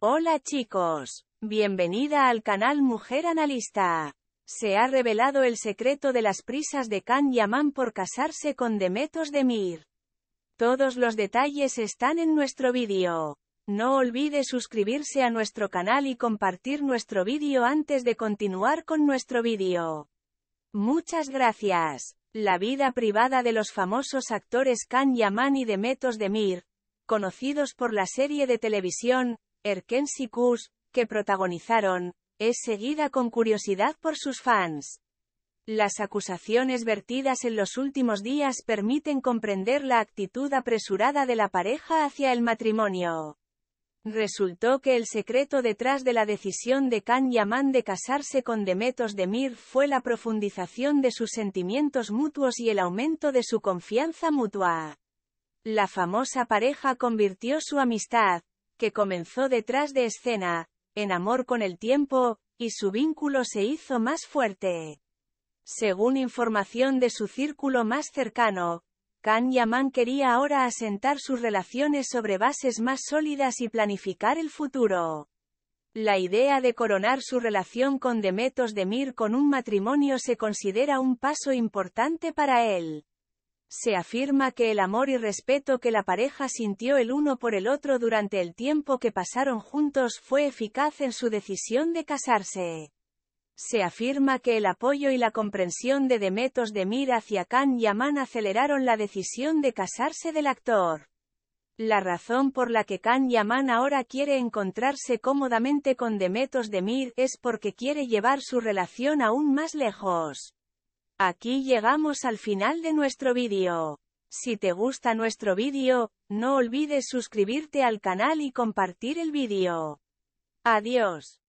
Hola chicos, bienvenida al canal Mujer Analista. Se ha revelado el secreto de las prisas de Kanye Yaman por casarse con Demetos Demir. Todos los detalles están en nuestro vídeo. No olvide suscribirse a nuestro canal y compartir nuestro vídeo antes de continuar con nuestro vídeo. Muchas gracias. La vida privada de los famosos actores Can Yaman y Demetos Demir, conocidos por la serie de televisión, Erkens y que protagonizaron, es seguida con curiosidad por sus fans. Las acusaciones vertidas en los últimos días permiten comprender la actitud apresurada de la pareja hacia el matrimonio. Resultó que el secreto detrás de la decisión de Kan Yaman de casarse con Demetos Demir fue la profundización de sus sentimientos mutuos y el aumento de su confianza mutua. La famosa pareja convirtió su amistad, que comenzó detrás de escena, en amor con el tiempo, y su vínculo se hizo más fuerte. Según información de su círculo más cercano, Kan Yaman quería ahora asentar sus relaciones sobre bases más sólidas y planificar el futuro. La idea de coronar su relación con Demetos Demir con un matrimonio se considera un paso importante para él. Se afirma que el amor y respeto que la pareja sintió el uno por el otro durante el tiempo que pasaron juntos fue eficaz en su decisión de casarse. Se afirma que el apoyo y la comprensión de Demetos de Mir hacia Khan Yaman aceleraron la decisión de casarse del actor. La razón por la que Khan Yaman ahora quiere encontrarse cómodamente con Demetos Mir es porque quiere llevar su relación aún más lejos. Aquí llegamos al final de nuestro vídeo. Si te gusta nuestro vídeo, no olvides suscribirte al canal y compartir el vídeo. Adiós.